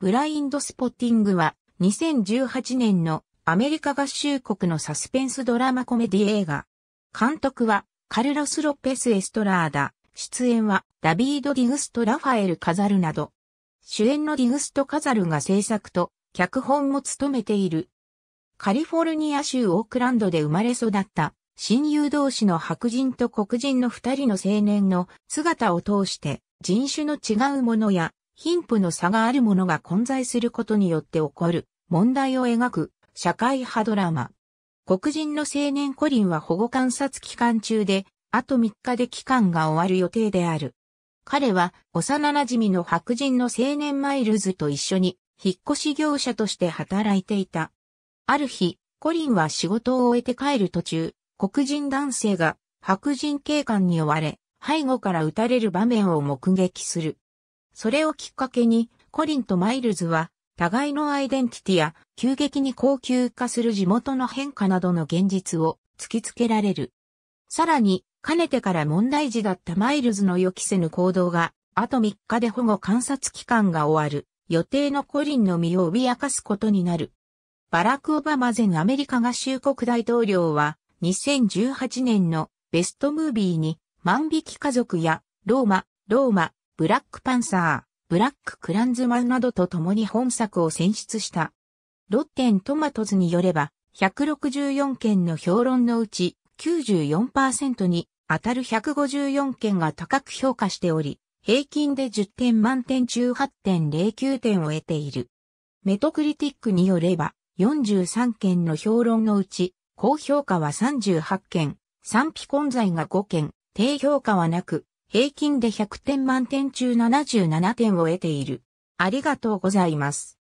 ブラインドスポッティングは2018年のアメリカ合衆国のサスペンスドラマコメディ映画。監督はカルロス・ロペス・エストラーダ。出演はダビード・ディグスト・ラファエル・カザルなど。主演のディグスト・カザルが制作と脚本も務めている。カリフォルニア州オークランドで生まれ育った親友同士の白人と黒人の二人の青年の姿を通して人種の違うものや貧富の差があるものが混在することによって起こる問題を描く社会派ドラマ。黒人の青年コリンは保護観察期間中で、あと3日で期間が終わる予定である。彼は幼馴染の白人の青年マイルズと一緒に引っ越し業者として働いていた。ある日、コリンは仕事を終えて帰る途中、黒人男性が白人警官に追われ、背後から撃たれる場面を目撃する。それをきっかけに、コリンとマイルズは、互いのアイデンティティや、急激に高級化する地元の変化などの現実を突きつけられる。さらに、かねてから問題児だったマイルズの予期せぬ行動が、あと3日で保護観察期間が終わる、予定のコリンの身を脅かすことになる。バラク・オバマ前アメリカ合衆国大統領は、2018年のベストムービーに、万引き家族や、ローマ、ローマ、ブラックパンサー、ブラッククランズマンなどと共に本作を選出した。ロッテントマトズによれば、164件の評論のうち94%に当たる154件が高く評価しており、平均で10点満点中8.09点を得ている。メトクリティックによれば、43件の評論のうち、高評価は38件、賛否混在が5件、低評価はなく、平均で100点満点中77点を得ている。ありがとうございます。